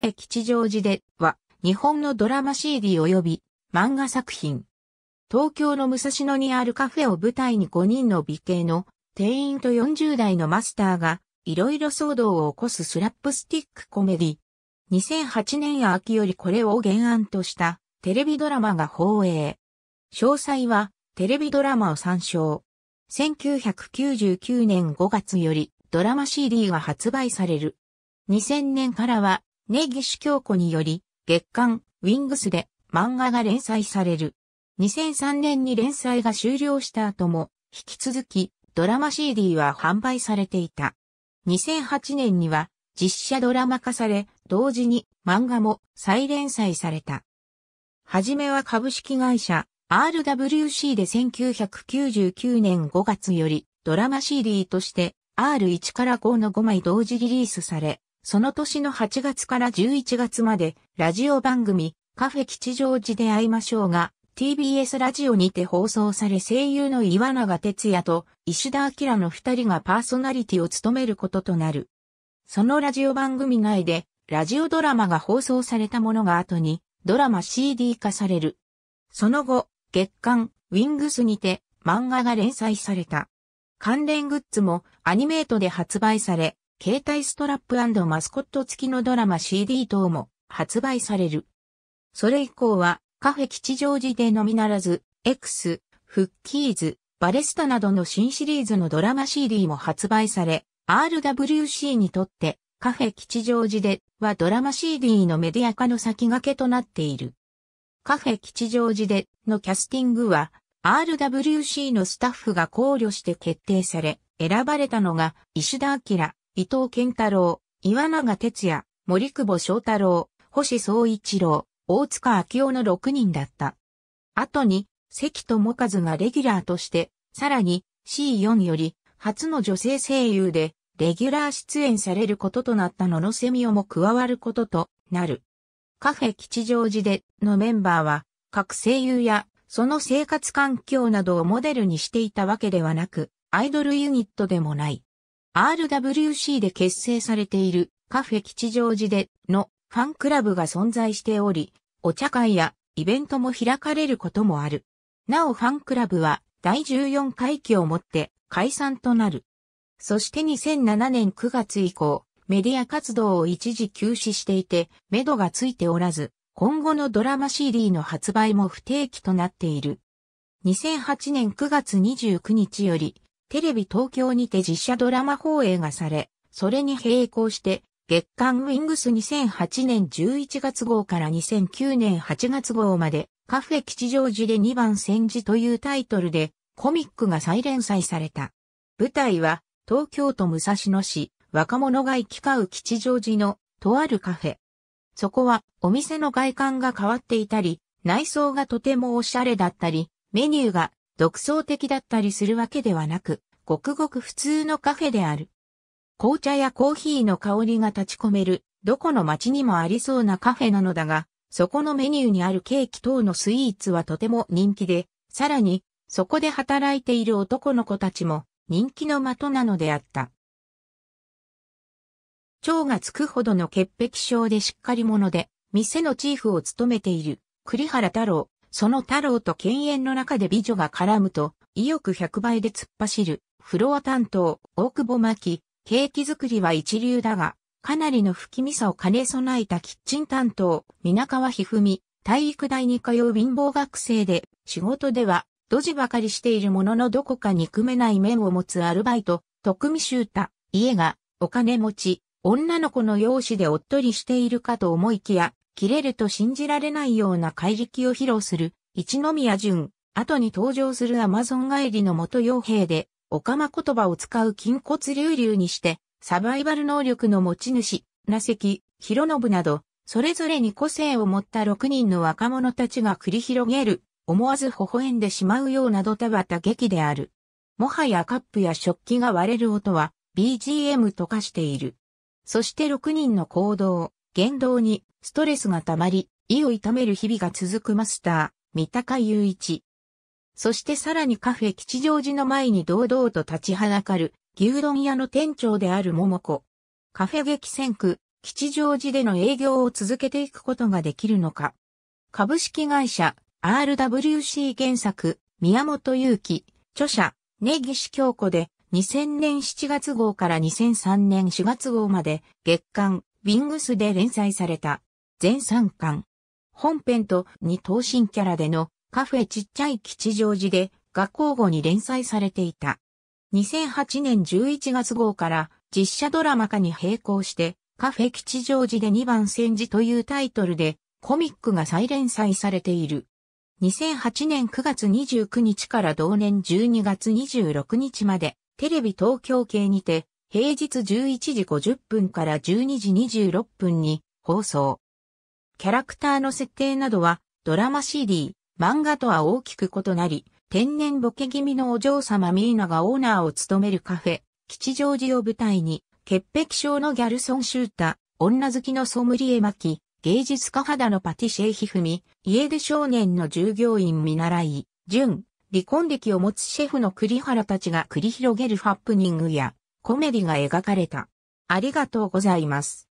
駅吉祥寺では日本のドラマ CD 及び漫画作品。東京の武蔵野にあるカフェを舞台に5人の美形の店員と40代のマスターがいろいろ騒動を起こすスラップスティックコメディ。2008年秋よりこれを原案としたテレビドラマが放映。詳細はテレビドラマを参照。1999年5月よりドラマ CD が発売される。2000年からはネギ岸京子により、月刊、ウィングスで漫画が連載される。2003年に連載が終了した後も、引き続き、ドラマ CD は販売されていた。2008年には、実写ドラマ化され、同時に漫画も再連載された。はじめは株式会社 RWC で1999年5月よりドラマ CD として R1 から5の5枚同時リリースされ、その年の8月から11月まで、ラジオ番組、カフェ吉祥寺で会いましょうが、TBS ラジオにて放送され声優の岩永哲也と石田明の二人がパーソナリティを務めることとなる。そのラジオ番組内で、ラジオドラマが放送されたものが後に、ドラマ CD 化される。その後、月刊、ウィングスにて、漫画が連載された。関連グッズもアニメートで発売され、携帯ストラップマスコット付きのドラマ CD 等も発売される。それ以降は、カフェ吉祥寺でのみならず、X、フッキーズ、バレスタなどの新シリーズのドラマ CD も発売され、RWC にとってカフェ吉祥寺ではドラマ CD のメディア化の先駆けとなっている。カフェ吉祥寺でのキャスティングは RWC のスタッフが考慮して決定され、選ばれたのが石田明、伊藤健太郎、岩永哲也、森久保祥太郎、星総一郎、大塚明夫の6人だった。後に、関智和がレギュラーとして、さらに C4 より初の女性声優でレギュラー出演されることとなった野の瀬美オも加わることとなる。カフェ吉祥寺でのメンバーは各声優やその生活環境などをモデルにしていたわけではなく、アイドルユニットでもない。RWC で結成されているカフェ吉祥寺でのファンクラブが存在しており、お茶会やイベントも開かれることもある。なおファンクラブは第14回期をもって解散となる。そして2007年9月以降、メディア活動を一時休止していて、目処がついておらず、今後のドラマ CD の発売も不定期となっている。2008年9月29日より、テレビ東京にて実写ドラマ放映がされ、それに並行して、月刊ウィングス2008年11月号から2009年8月号まで、カフェ吉祥寺で2番戦時というタイトルで、コミックが再連載された。舞台は、東京都武蔵野市、若者が行き交う吉祥寺の、とあるカフェ。そこは、お店の外観が変わっていたり、内装がとてもおしゃれだったり、メニューが独創的だったりするわけではなく、ごくごく普通のカフェである。紅茶やコーヒーの香りが立ち込める、どこの街にもありそうなカフェなのだが、そこのメニューにあるケーキ等のスイーツはとても人気で、さらに、そこで働いている男の子たちも人気の的なのであった。蝶がつくほどの潔癖症でしっかり者で、店のチーフを務めている栗原太郎、その太郎と犬猿の中で美女が絡むと、意欲100倍で突っ走る、フロア担当、大久保巻、ケーキ作りは一流だが、かなりの不気味さを兼ね備えたキッチン担当、皆川ひふみ、体育大に通う貧乏学生で、仕事では、ドジばかりしているもののどこか憎めない面を持つアルバイト、徳見修太、家が、お金持ち、女の子の容姿でおっとりしているかと思いきや、切れると信じられないような怪力を披露する、一宮淳、後に登場するアマゾン帰りの元傭兵で、オカマ言葉を使う筋骨隆々にして、サバイバル能力の持ち主、なヒロ広信など、それぞれに個性を持った6人の若者たちが繰り広げる、思わず微笑んでしまうようなドタバタ劇である。もはやカップや食器が割れる音は BGM と化している。そして6人の行動、言動にストレスが溜まり、胃を痛める日々が続くマスター、三鷹雄一。そしてさらにカフェ吉祥寺の前に堂々と立ちはだかる牛丼屋の店長である桃子。カフェ激戦区、吉祥寺での営業を続けていくことができるのか。株式会社 RWC 原作、宮本祐希、著者、根岸京子で2000年7月号から2003年4月号まで月刊ィングスで連載された。全3巻。本編と2等身キャラでのカフェちっちゃい吉祥寺で学校後に連載されていた。2008年11月号から実写ドラマ化に並行してカフェ吉祥寺で2番戦時というタイトルでコミックが再連載されている。2008年9月29日から同年12月26日までテレビ東京系にて平日11時50分から12時26分に放送。キャラクターの設定などは、ドラマ CD、漫画とは大きく異なり、天然ボケ気味のお嬢様ミーナがオーナーを務めるカフェ、吉祥寺を舞台に、潔癖症のギャルソンシュータ、女好きのソムリエ巻、芸術家肌のパティシェイひふみ、家出少年の従業員見習い、純、離婚歴を持つシェフの栗原たちが繰り広げるハプニングや、コメディが描かれた。ありがとうございます。